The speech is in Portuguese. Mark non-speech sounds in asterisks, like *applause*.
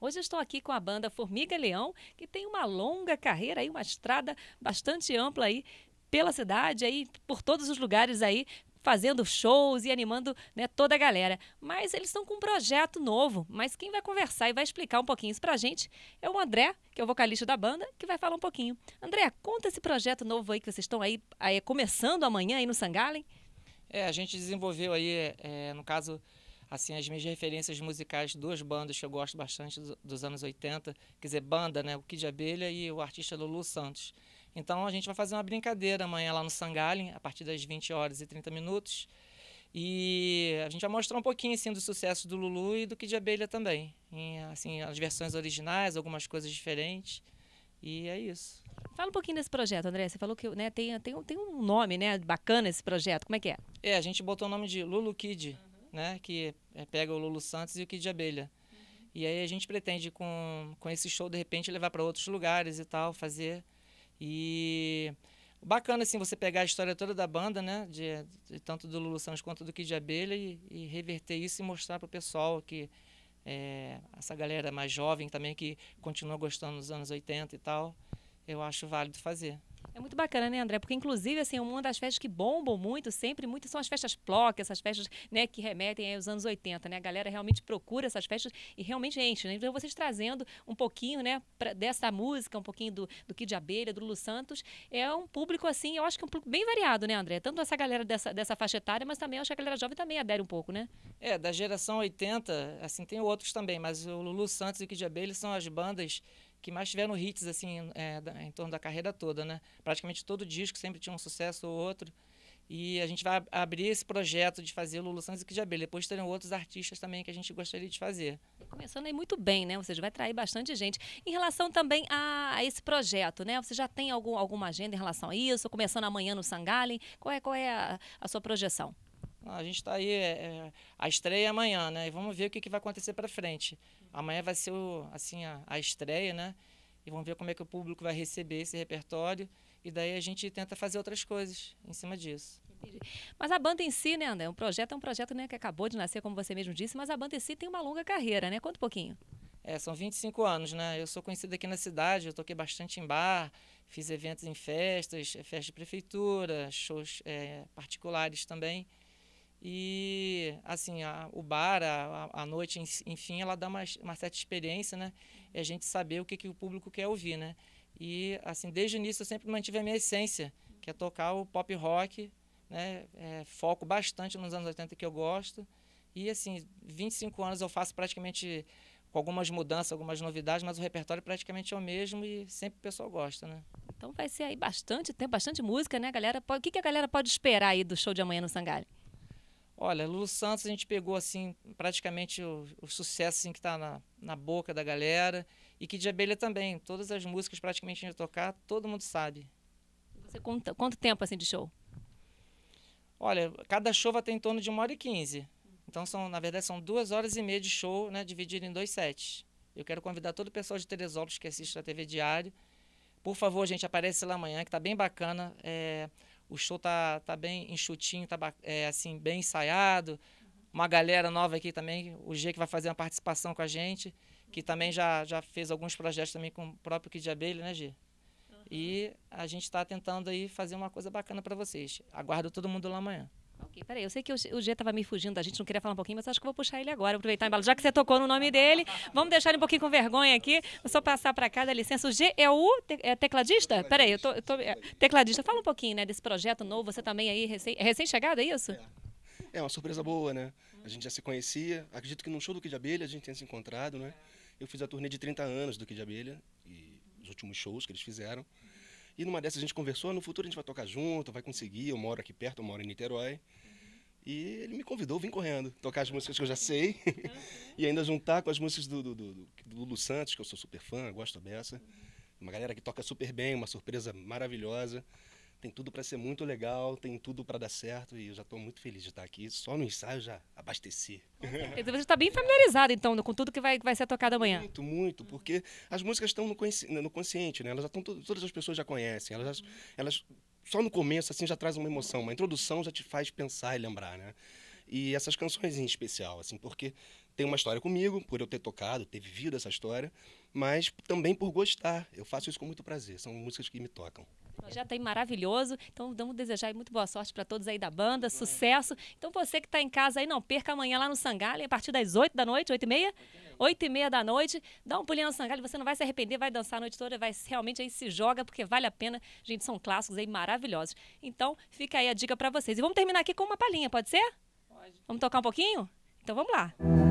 Hoje estou aqui com a banda Formiga Leão, que tem uma longa carreira aí, uma estrada bastante ampla aí pela cidade, aí por todos os lugares aí, fazendo shows e animando né, toda a galera. Mas eles estão com um projeto novo. Mas quem vai conversar e vai explicar um pouquinho isso pra gente é o André, que é o vocalista da banda, que vai falar um pouquinho. André, conta esse projeto novo aí que vocês estão aí, aí começando amanhã aí no Sangalen. É, a gente desenvolveu aí, é, é no caso, assim as minhas referências musicais, duas bandas que eu gosto bastante dos anos 80, quer dizer, banda, né, o Kid Abelha e o artista Lulu Santos. Então a gente vai fazer uma brincadeira amanhã lá no Sangalem, a partir das 20 horas e 30 minutos. E a gente vai mostrar um pouquinho assim, do sucesso do Lulu e do Kid Abelha também. assim, as versões originais, algumas coisas diferentes. E é isso. Fala um pouquinho desse projeto, André. Você falou que né, tem, tem, tem um nome né, bacana esse projeto. Como é que é? É, a gente botou o nome de Lulu Kid né? Que é, pega o Lulu Santos e o Kid de Abelha. Uhum. E aí a gente pretende com, com esse show, de repente, levar para outros lugares e tal, fazer. E bacana, assim, você pegar a história toda da banda, né? De, de tanto do Lulu Santos quanto do Kid de Abelha e, e reverter isso e mostrar para o pessoal que é, essa galera mais jovem também que continua gostando dos anos 80 e tal, eu acho válido fazer. É muito bacana, né, André? Porque, inclusive, assim, é uma das festas que bombam muito, sempre, muito, são as festas PLOC, essas festas né, que remetem aos anos 80, né? A galera realmente procura essas festas e realmente enche, né? Então, vocês trazendo um pouquinho, né, pra, dessa música, um pouquinho do, do Kid Abelha, do Lulu Santos, é um público, assim, eu acho que é um público bem variado, né, André? Tanto essa galera dessa, dessa faixa etária, mas também acho que a galera jovem também adere um pouco, né? É, da geração 80, assim, tem outros também, mas o Lulu Santos e o Kid Abelha são as bandas que mais tiveram hits assim é, em torno da carreira toda, né? Praticamente todo disco sempre tinha um sucesso ou outro. E a gente vai abrir esse projeto de fazer Lulu Santos e Kid Abelha. Depois terão outros artistas também que a gente gostaria de fazer. Começando aí muito bem, né? Ou seja, vai atrair bastante gente. Em relação também a, a esse projeto, né? Você já tem algum, alguma agenda em relação a isso? Começando amanhã no Sangalem? Qual é, qual é a, a sua projeção? Ah, a gente está aí, é, é, a estreia é amanhã, né? E vamos ver o que, que vai acontecer para frente. Amanhã vai ser o, assim, a, a, estreia, né? E vamos ver como é que o público vai receber esse repertório. E daí a gente tenta fazer outras coisas em cima disso. Mas a banda em si, né, André? Um projeto é um projeto né, que acabou de nascer, como você mesmo disse, mas a banda em si tem uma longa carreira, né? Conta um pouquinho. É, são 25 anos, né? Eu sou conhecido aqui na cidade, eu toquei bastante em bar, fiz eventos em festas, festa de prefeitura, shows é, particulares também. E, assim, a, o bar, a, a noite, enfim, ela dá uma, uma certa experiência, né? E a gente saber o que, que o público quer ouvir, né? E, assim, desde o início eu sempre mantive a minha essência, que é tocar o pop rock, né? É, foco bastante nos anos 80 que eu gosto. E, assim, 25 anos eu faço praticamente com algumas mudanças, algumas novidades, mas o repertório praticamente é o mesmo e sempre o pessoal gosta, né? Então vai ser aí bastante tempo, bastante música, né, galera? O que, que a galera pode esperar aí do show de amanhã no Sangalho? Olha, Lulu Santos a gente pegou assim praticamente o, o sucesso assim, que está na, na boca da galera e que de abelha também. Todas as músicas praticamente a gente tocar, todo mundo sabe. Você conta quanto tempo assim de show? Olha, cada show vai ter em torno de uma hora e quinze. Então, são, na verdade, são duas horas e meia de show, né, dividido em dois sets. Eu quero convidar todo o pessoal de Teresópolis que assiste a TV Diário. Por favor, gente, aparece lá amanhã, que tá bem bacana. É, o show tá, tá bem enxutinho, tá é, assim, bem ensaiado. Uma galera nova aqui também, o G que vai fazer uma participação com a gente, que também já, já fez alguns projetos também com o próprio Kid de Abelha, né, G? Uhum. E a gente está tentando aí fazer uma coisa bacana para vocês. Aguardo todo mundo lá amanhã. Ok, peraí, eu sei que o G estava me fugindo da gente, não queria falar um pouquinho, mas acho que vou puxar ele agora, aproveitar embalo. Já que você tocou no nome dele, vamos deixar ele um pouquinho com vergonha aqui. Vou só passar para cá, dá licença. O G é o te, é tecladista? Peraí, eu tô, eu tô é, tecladista. Fala um pouquinho, né, desse projeto novo, você também aí, recém, é recém-chegado, é isso? É. é uma surpresa boa, né? A gente já se conhecia, acredito que no show do Kid Abelha a gente tenha se encontrado, né? Eu fiz a turnê de 30 anos do Kid Abelha, e os últimos shows que eles fizeram. E numa dessas a gente conversou, no futuro a gente vai tocar junto, vai conseguir, eu moro aqui perto, eu moro em Niterói. E ele me convidou, vim correndo, tocar as músicas que eu já sei *laughs* e ainda juntar com as músicas do, do, do, do, Lulu Santos, que eu sou super fã, gosto dessa. Uma galera que toca super bem, uma surpresa maravilhosa tem tudo para ser muito legal, tem tudo para dar certo e eu já estou muito feliz de estar aqui. Só no ensaio já abasteci. Então você está bem familiarizado, então, com tudo que vai, vai ser tocado amanhã. Muito, muito, porque as músicas estão no, consci... Né, no consciente, né? Elas já estão, todas as pessoas já conhecem, elas, elas só no começo assim já traz uma emoção, uma introdução já te faz pensar e lembrar, né? E essas canções em especial, assim, porque tem uma história comigo, por eu ter tocado, ter vivido essa história, mas também por gostar. Eu faço isso com muito prazer, são músicas que me tocam já aí maravilhoso. Então, vamos desejar muito boa sorte para todos aí da banda, sucesso. Então, você que está em casa aí, não perca amanhã lá no Sangalha, a partir das 8 da noite, 8 e meia. 8 e meia da noite, dá um pulinho no Sangalho, você não vai se arrepender, vai dançar a noite toda, vai realmente aí se joga, porque vale a pena. Gente, são clássicos aí maravilhosos. Então, fica aí a dica para vocês. E vamos terminar aqui com uma palhinha, pode ser? Pode. Vamos tocar um pouquinho? Então, vamos lá. Música